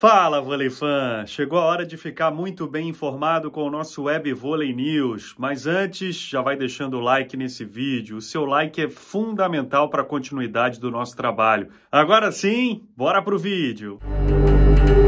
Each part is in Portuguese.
Fala, vôlei fã! Chegou a hora de ficar muito bem informado com o nosso Web Vôlei News. Mas antes, já vai deixando o like nesse vídeo. O seu like é fundamental para a continuidade do nosso trabalho. Agora sim, bora pro vídeo! Música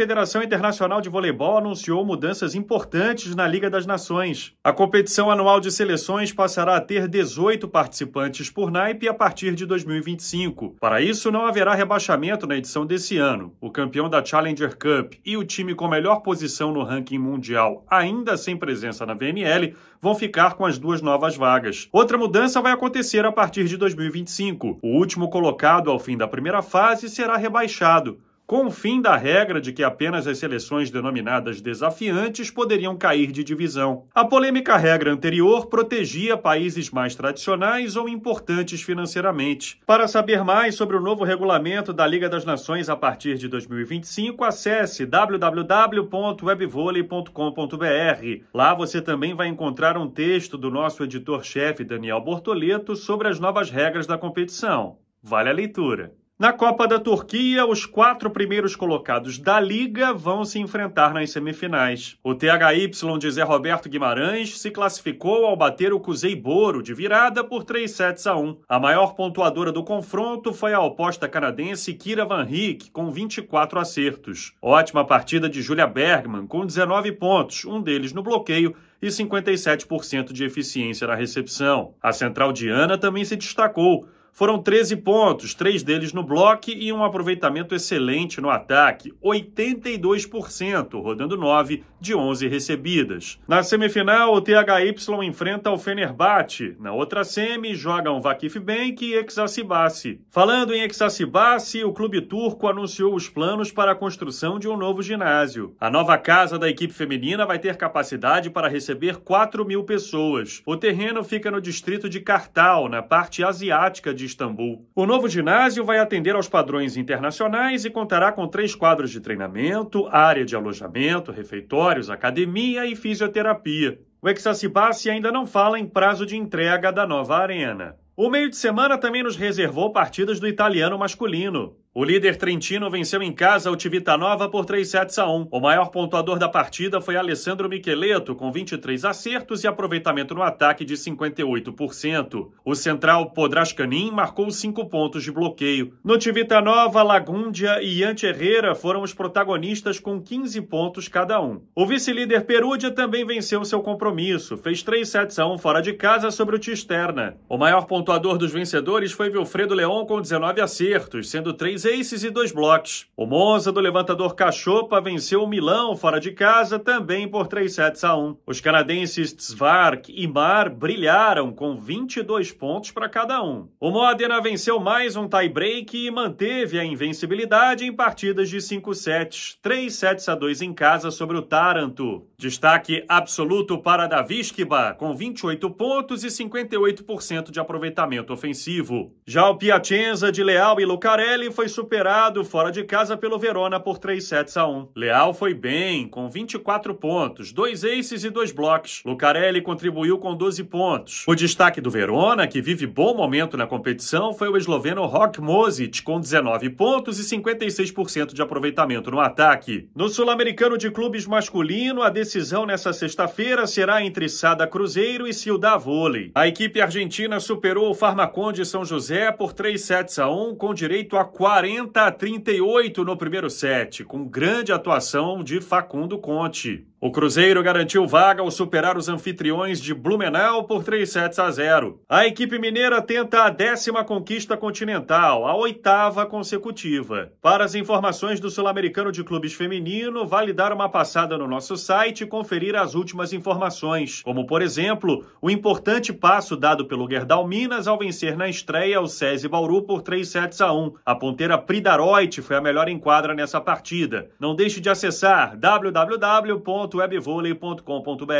Federação Internacional de Voleibol anunciou mudanças importantes na Liga das Nações. A competição anual de seleções passará a ter 18 participantes por naipe a partir de 2025. Para isso, não haverá rebaixamento na edição desse ano. O campeão da Challenger Cup e o time com melhor posição no ranking mundial, ainda sem presença na VML, vão ficar com as duas novas vagas. Outra mudança vai acontecer a partir de 2025. O último colocado ao fim da primeira fase será rebaixado com o fim da regra de que apenas as seleções denominadas desafiantes poderiam cair de divisão. A polêmica regra anterior protegia países mais tradicionais ou importantes financeiramente. Para saber mais sobre o novo regulamento da Liga das Nações a partir de 2025, acesse www.webvolley.com.br. Lá você também vai encontrar um texto do nosso editor-chefe Daniel Bortoleto sobre as novas regras da competição. Vale a leitura. Na Copa da Turquia, os quatro primeiros colocados da Liga vão se enfrentar nas semifinais. O THY de Zé Roberto Guimarães se classificou ao bater o Cusei Boro de virada por 3 sets a 1. A maior pontuadora do confronto foi a oposta canadense Kira Van Rick, com 24 acertos. Ótima partida de Julia Bergman, com 19 pontos, um deles no bloqueio, e 57% de eficiência na recepção. A central de Ana também se destacou, foram 13 pontos, três deles no bloco e um aproveitamento excelente no ataque, 82%, rodando 9 de 11 recebidas. Na semifinal, o THY enfrenta o Fenerbahçe. Na outra semi, jogam Vakif Bank e Exacibace. Falando em Exacibace, o clube turco anunciou os planos para a construção de um novo ginásio. A nova casa da equipe feminina vai ter capacidade para receber 4 mil pessoas. O terreno fica no distrito de Kartal, na parte asiática de de Istambul. O novo ginásio vai atender aos padrões internacionais e contará com três quadros de treinamento, área de alojamento, refeitórios, academia e fisioterapia. O Exacibasse ainda não fala em prazo de entrega da nova arena. O meio de semana também nos reservou partidas do italiano masculino. O líder trentino venceu em casa o Tivitanova por 3 sets a 1. O maior pontuador da partida foi Alessandro Micheleto, com 23 acertos e aproveitamento no ataque de 58%. O central Podrascanin marcou 5 pontos de bloqueio. No Tivitanova, Lagundia e Ante Herrera foram os protagonistas com 15 pontos cada um. O vice-líder Perugia também venceu seu compromisso, fez 3 sets a 1 fora de casa sobre o Tisterna. O maior pontuador dos vencedores foi Vilfredo Leon com 19 acertos, sendo 3 três aces e dois blocos. O Monza do levantador Cachopa venceu o Milão fora de casa também por 3 sets a 1. Os canadenses Tsvark e Mar brilharam com 22 pontos para cada um. O Modena venceu mais um tie-break e manteve a invencibilidade em partidas de 5 sets, 3 sets a 2 em casa sobre o Taranto. Destaque absoluto para Daviskiba, com 28 pontos e 58% de aproveitamento ofensivo. Já o Piacenza de Leal e Lucarelli foi superado fora de casa pelo Verona por 3 sets a 1. Leal foi bem, com 24 pontos, dois aces e dois blocos. Lucarelli contribuiu com 12 pontos. O destaque do Verona, que vive bom momento na competição, foi o esloveno Rock Mosic, com 19 pontos e 56% de aproveitamento no ataque. No Sul-Americano de Clubes Masculino, a decisão nessa sexta-feira será entre Sada Cruzeiro e Ciudad Vôlei. A equipe argentina superou o Farmaconde São José por 3 sets a 1, com direito a 40 40 a 38 no primeiro set, com grande atuação de Facundo Conte. O Cruzeiro garantiu vaga ao superar os anfitriões de Blumenau por 3 sets a 0. A equipe mineira tenta a décima conquista continental, a oitava consecutiva. Para as informações do Sul-Americano de Clubes Feminino, vale dar uma passada no nosso site e conferir as últimas informações, como, por exemplo, o importante passo dado pelo Gerdal Minas ao vencer na estreia o SESI Bauru por 3 sets a 1. A ponteira Pridaroit foi a melhor enquadra nessa partida. Não deixe de acessar www webvolei.com.br.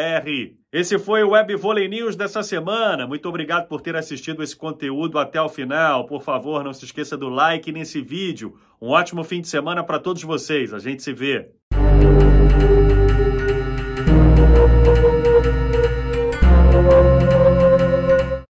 Esse foi o Web Vôlei News dessa semana. Muito obrigado por ter assistido esse conteúdo até o final. Por favor, não se esqueça do like nesse vídeo. Um ótimo fim de semana para todos vocês. A gente se vê.